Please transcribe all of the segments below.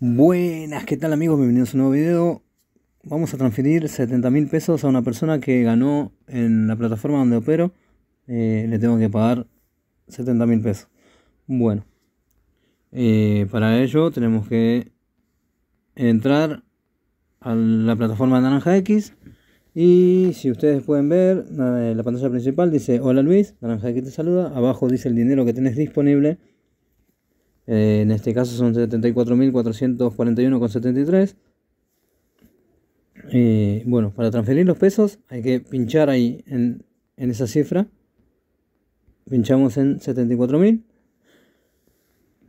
Buenas, ¿qué tal amigos? Bienvenidos a un nuevo video. Vamos a transferir 70 mil pesos a una persona que ganó en la plataforma donde opero. Eh, le tengo que pagar 70 mil pesos. Bueno, eh, para ello tenemos que entrar a la plataforma de Naranja X. Y si ustedes pueden ver, la pantalla principal dice Hola Luis, Naranja X te saluda. Abajo dice el dinero que tenés disponible. Eh, en este caso son 74.441,73. Eh, bueno, para transferir los pesos hay que pinchar ahí en, esa cifra. Pinchamos en 74.000.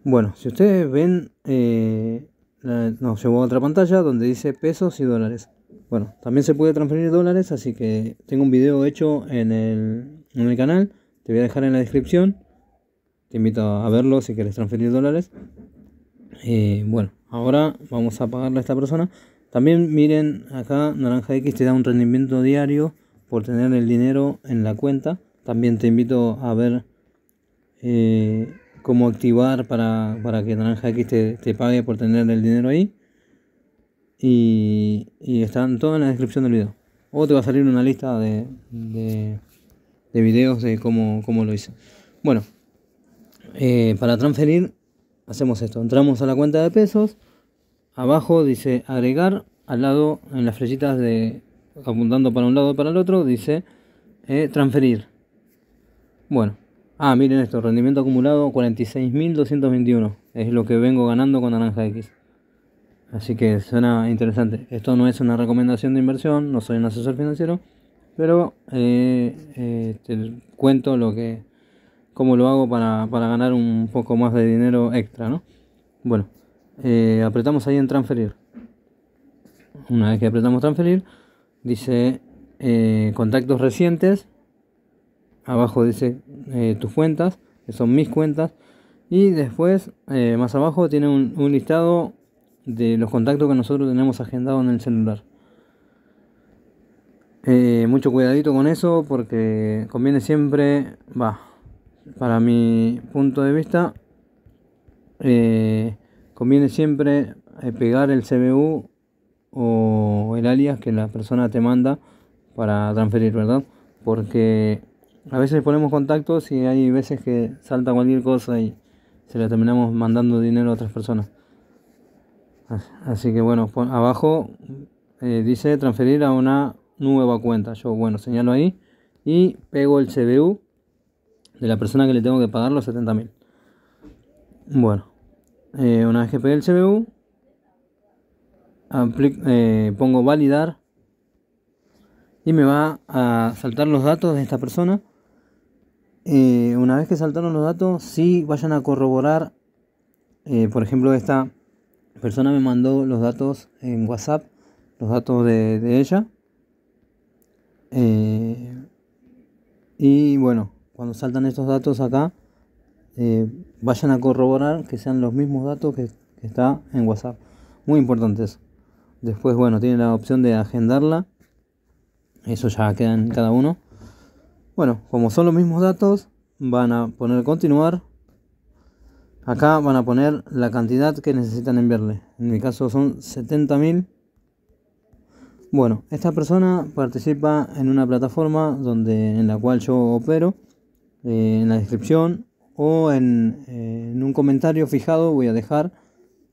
Bueno, si ustedes ven, eh, nos llevó a otra pantalla donde dice pesos y dólares. Bueno, también se puede transferir dólares, así que tengo un video hecho en el, en el canal. Te voy a dejar en la descripción. Te invito a verlo si quieres transferir dólares. Eh, bueno, ahora vamos a pagarle a esta persona. También miren acá, Naranja X te da un rendimiento diario por tener el dinero en la cuenta. También te invito a ver eh, cómo activar para, que Naranja X te, pague por tener el dinero ahí. Y, están todas en la descripción del video. O te va a salir una lista de, de, de videos de cómo lo hice. Bueno, eh, para transferir hacemos esto, entramos a la cuenta de pesos, abajo dice agregar, al lado en las flechitas de apuntando para un lado o para el otro dice eh, transferir. Bueno, ah, miren esto, rendimiento acumulado 46.221, es lo que vengo ganando con Naranja X. Así que suena interesante. Esto no es una recomendación de inversión, no soy un asesor financiero, pero eh, cuento lo que cómo lo hago para, para ganar un poco más de dinero extra, ¿no? Bueno, eh, apretamos ahí en transferir. Una vez que apretamos transferir, dice eh, contactos recientes. Abajo dice eh, tus cuentas, que son mis cuentas. Y después, más abajo, tiene un, listado de los contactos que nosotros tenemos agendados en el celular. mucho cuidadito con eso porque conviene siempre, va, para mi punto de vista, eh, conviene siempre eh, pegar el CBU o el alias que la persona te manda para transferir, ¿verdad? Porque a veces ponemos contactos y hay veces que salta cualquier cosa y se le terminamos mandando dinero a otras personas. Ah, así que bueno, abajo eh, dice transferir a una nueva cuenta. Yo, bueno, señalo ahí y pego el CBU de la persona que le tengo que pagar los 70.000. mil. Bueno, eh, una vez que pegué el CBU, eh, pongo validar y me va a saltar los datos de esta persona. Eh, una vez que saltaron los datos, si sí vayan a corroborar, por ejemplo, esta persona me mandó los datos en WhatsApp, los datos de ella. y bueno, cuando saltan estos datos acá, eh, vayan a corroborar que sean los mismos datos que, está en WhatsApp. Muy importante eso. Después, bueno, tiene la opción de agendarla. Eso ya queda en cada uno. Bueno, como son los mismos datos, van a poner continuar. Acá van a poner la cantidad que necesitan enviarle. En mi caso son 70.000. Bueno, esta persona participa en una plataforma donde, en la cual yo opero en la descripción o eh, en, un comentario fijado voy a dejar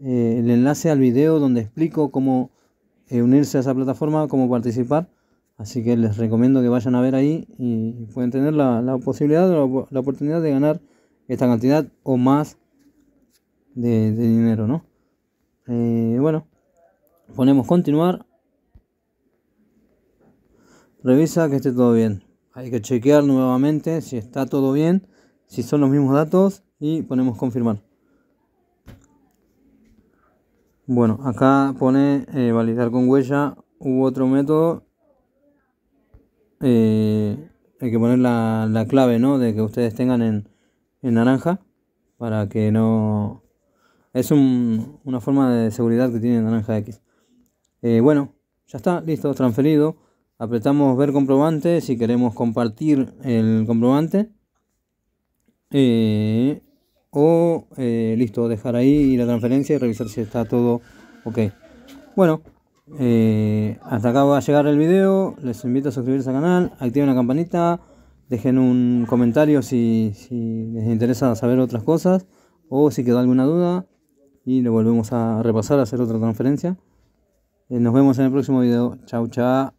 eh, el enlace al video donde explico cómo eh, unirse a esa plataforma, cómo participar. Así que les recomiendo que vayan a ver ahí y pueden tener la, posibilidad la, oportunidad de ganar esta cantidad o más de, dinero, bueno, ponemos continuar. Revisa que esté todo bien. Hay que chequear nuevamente si está todo bien, si son los mismos datos y ponemos confirmar. Bueno, acá pone eh, validar con huella. u otro método. Eh, hay que poner la, clave ¿no? de que ustedes tengan en, naranja para que no... Es una forma de seguridad que tiene naranja X. Eh, bueno, ya está, listo, transferido apretamos ver comprobante si queremos compartir el comprobante eh, o eh, listo, dejar ahí la transferencia y revisar si está todo ok. Bueno, eh, hasta acá va a llegar el video. Les invito a suscribirse al canal, activen la campanita, dejen un comentario si, les interesa saber otras cosas o si quedó alguna duda y lo volvemos a repasar, a hacer otra transferencia. nos vemos en el próximo video. Chau, chao